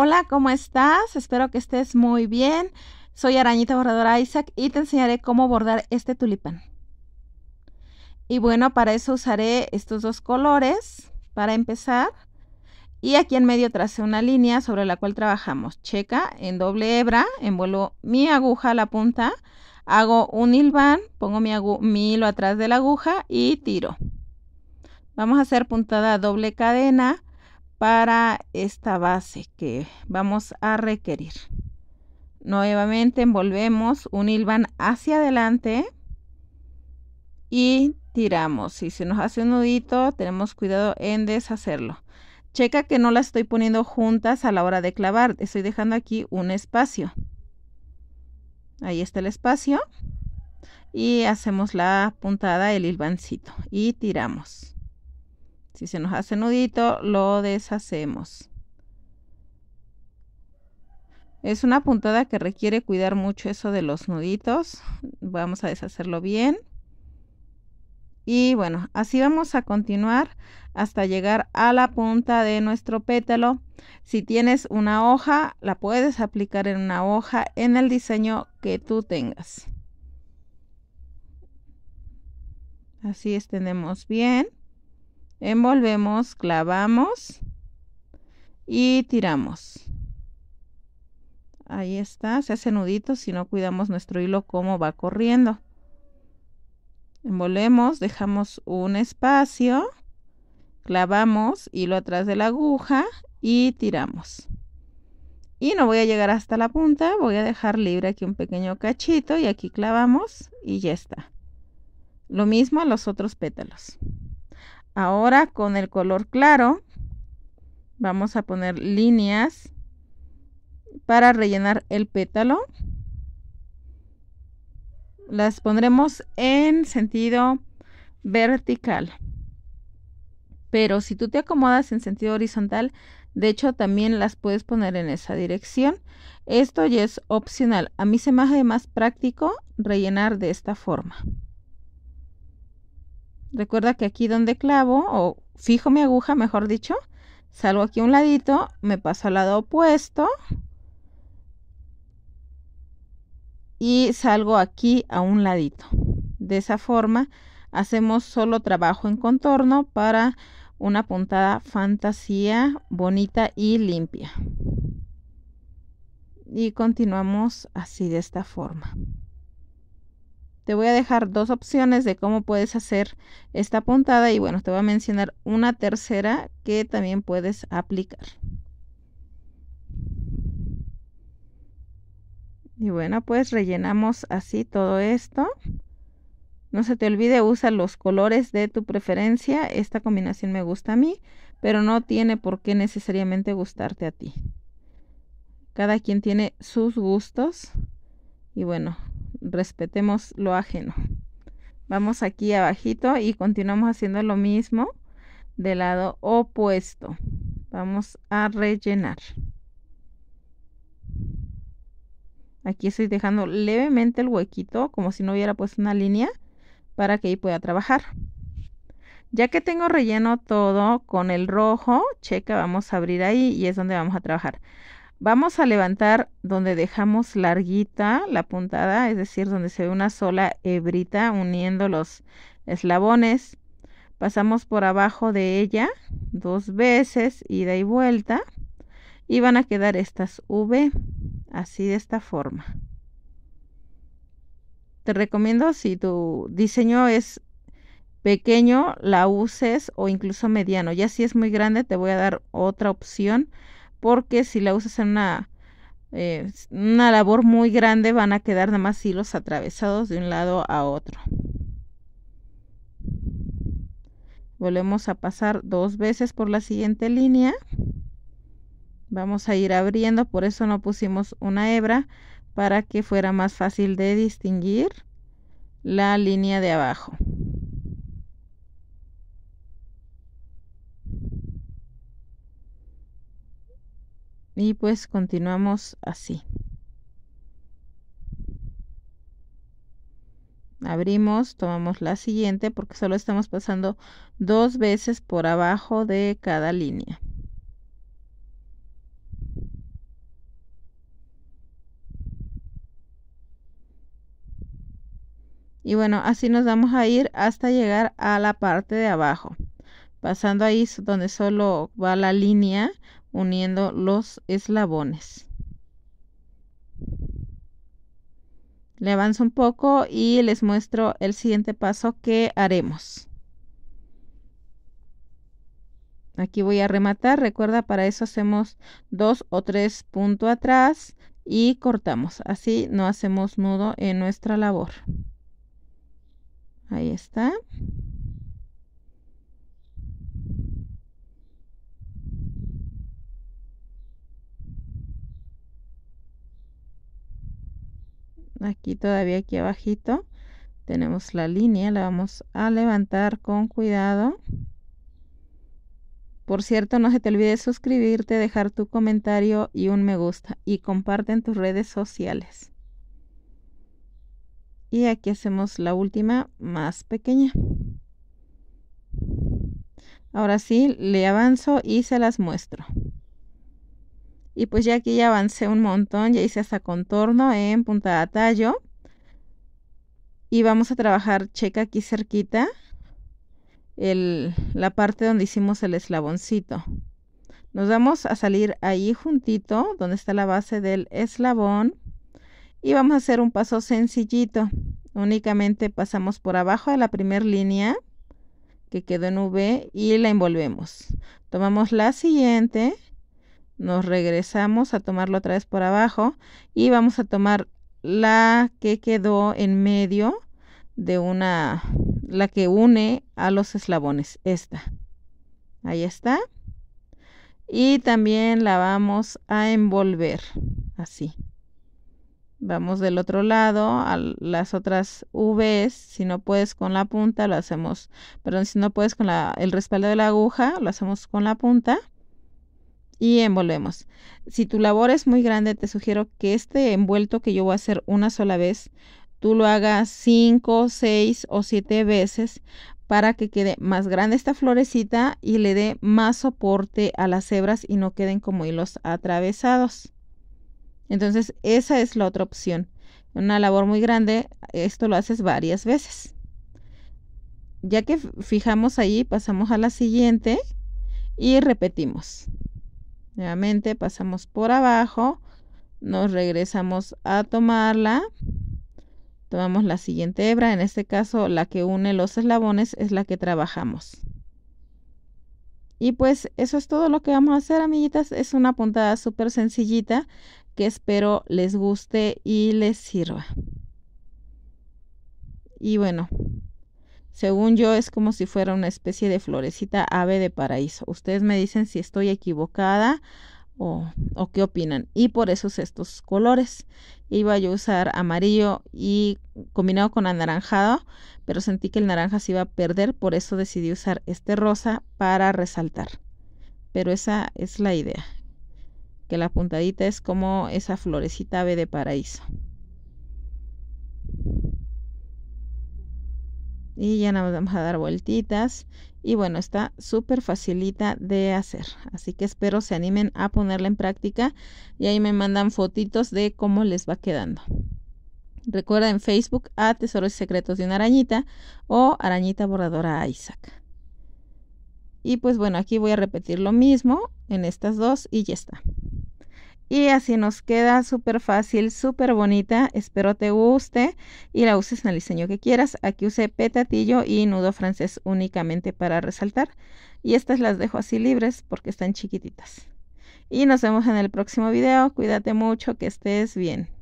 Hola, ¿cómo estás? Espero que estés muy bien. Soy Arañita Bordadora Isaac y te enseñaré cómo bordar este tulipán. Y bueno, para eso usaré estos dos colores para empezar. Y aquí en medio tracé una línea sobre la cual trabajamos. Checa en doble hebra, envuelvo mi aguja a la punta, hago un hilván, pongo mi hilo atrás de la aguja y tiro. Vamos a hacer puntada doble cadena para esta base que vamos a requerir. Nuevamente envolvemos un hilván hacia adelante y tiramos. Si se nos hace un nudito, tenemos cuidado en deshacerlo. Checa que no la estoy poniendo juntas a la hora de clavar. Estoy dejando aquí un espacio. Ahí está el espacio. Y hacemos la puntada, el hilvancito. Y tiramos. Si se nos hace nudito, lo deshacemos. Es una puntada que requiere cuidar mucho eso de los nuditos. Vamos a deshacerlo bien. Y bueno, así vamos a continuar hasta llegar a la punta de nuestro pétalo. Si tienes una hoja, la puedes aplicar en una hoja en el diseño que tú tengas. Así extendemos bien envolvemos, clavamos y tiramos. Ahí está, se hace nudito si no cuidamos nuestro hilo como va corriendo. Envolvemos, dejamos un espacio, clavamos hilo atrás de la aguja y tiramos. Y no voy a llegar hasta la punta, voy a dejar libre aquí un pequeño cachito y aquí clavamos y ya está. Lo mismo a los otros pétalos. Ahora con el color claro vamos a poner líneas para rellenar el pétalo. Las pondremos en sentido vertical. Pero si tú te acomodas en sentido horizontal, de hecho también las puedes poner en esa dirección. Esto ya es opcional. A mí se me hace más práctico rellenar de esta forma. Recuerda que aquí donde clavo o fijo mi aguja, mejor dicho, salgo aquí a un ladito, me paso al lado opuesto y salgo aquí a un ladito. De esa forma hacemos solo trabajo en contorno para una puntada fantasía bonita y limpia. Y continuamos así de esta forma. Te voy a dejar dos opciones de cómo puedes hacer esta puntada y bueno, te voy a mencionar una tercera que también puedes aplicar. Y bueno, pues rellenamos así todo esto. No se te olvide, usa los colores de tu preferencia. Esta combinación me gusta a mí, pero no tiene por qué necesariamente gustarte a ti. Cada quien tiene sus gustos. Y bueno, respetemos lo ajeno. Vamos aquí abajito y continuamos haciendo lo mismo del lado opuesto. Vamos a rellenar. Aquí estoy dejando levemente el huequito, como si no hubiera puesto una línea, para que ahí pueda trabajar. Ya que tengo relleno todo con el rojo, checa, vamos a abrir ahí y es donde vamos a trabajar. Vamos a levantar donde dejamos larguita la puntada, es decir, donde se ve una sola hebrita uniendo los eslabones. Pasamos por abajo de ella dos veces, ida y vuelta, y van a quedar estas V, así de esta forma. Te recomiendo si tu diseño es pequeño, la uses o incluso mediano. Ya si es muy grande, te voy a dar otra opción porque si la usas en eh, una, labor muy grande van a quedar nada más hilos atravesados de un lado a otro. Volvemos a pasar dos veces por la siguiente línea. Vamos a ir abriendo, por eso no pusimos una hebra para que fuera más fácil de distinguir la línea de abajo. Y pues continuamos así. Abrimos, tomamos la siguiente porque solo estamos pasando dos veces por abajo de cada línea. Y bueno, así nos vamos a ir hasta llegar a la parte de abajo. Pasando ahí donde solo va la línea, uniendo los eslabones. Le avanzo un poco y les muestro el siguiente paso que haremos. Aquí voy a rematar. Recuerda, para eso hacemos dos o tres puntos atrás y cortamos. Así no hacemos nudo en nuestra labor. Ahí está. aquí todavía aquí abajito tenemos la línea la vamos a levantar con cuidado por cierto no se te olvide suscribirte dejar tu comentario y un me gusta y comparte en tus redes sociales y aquí hacemos la última más pequeña ahora sí le avanzo y se las muestro y pues ya aquí ya avancé un montón, ya hice hasta contorno en punta de tallo. Y vamos a trabajar checa aquí cerquita la parte donde hicimos el eslaboncito. Nos vamos a salir ahí juntito, donde está la base del eslabón. Y vamos a hacer un paso sencillito. Únicamente pasamos por abajo de la primera línea que quedó en V y la envolvemos. Tomamos la siguiente nos regresamos a tomarlo otra vez por abajo y vamos a tomar la que quedó en medio de una, la que une a los eslabones, esta. Ahí está. Y también la vamos a envolver así. Vamos del otro lado a las otras Vs. Si no puedes con la punta, lo hacemos. Perdón, si no puedes con el respaldo de la aguja, lo hacemos con la punta y envolvemos. Si tu labor es muy grande, te sugiero que este envuelto que yo voy a hacer una sola vez, tú lo hagas 5, 6 o 7 veces para que quede más grande esta florecita y le dé más soporte a las hebras y no queden como hilos atravesados. Entonces, esa es la otra opción. Una labor muy grande, esto lo haces varias veces. Ya que fijamos ahí, pasamos a la siguiente y repetimos. Nuevamente pasamos por abajo, nos regresamos a tomarla. Tomamos la siguiente hebra, en este caso la que une los eslabones es la que trabajamos. Y pues eso es todo lo que vamos a hacer, amiguitas. Es una puntada súper sencillita que espero les guste y les sirva. Y bueno, según yo, es como si fuera una especie de florecita ave de paraíso. Ustedes me dicen si estoy equivocada o, qué opinan. Y por eso es estos colores. Iba yo a usar amarillo y combinado con anaranjado, pero sentí que el naranja se iba a perder, por eso decidí usar este rosa para resaltar. Pero esa es la idea, que la puntadita es como esa florecita ave de paraíso. y ya nada vamos a dar vueltitas y bueno está súper facilita de hacer así que espero se animen a ponerla en práctica y ahí me mandan fotitos de cómo les va quedando Recuerden en Facebook a Tesoros Secretos de una Arañita o Arañita Borradora Isaac y pues bueno aquí voy a repetir lo mismo en estas dos y ya está y así nos queda súper fácil, súper bonita. Espero te guste y la uses en el diseño que quieras. Aquí usé petatillo y nudo francés únicamente para resaltar. Y estas las dejo así libres porque están chiquititas. Y nos vemos en el próximo video. Cuídate mucho, que estés bien.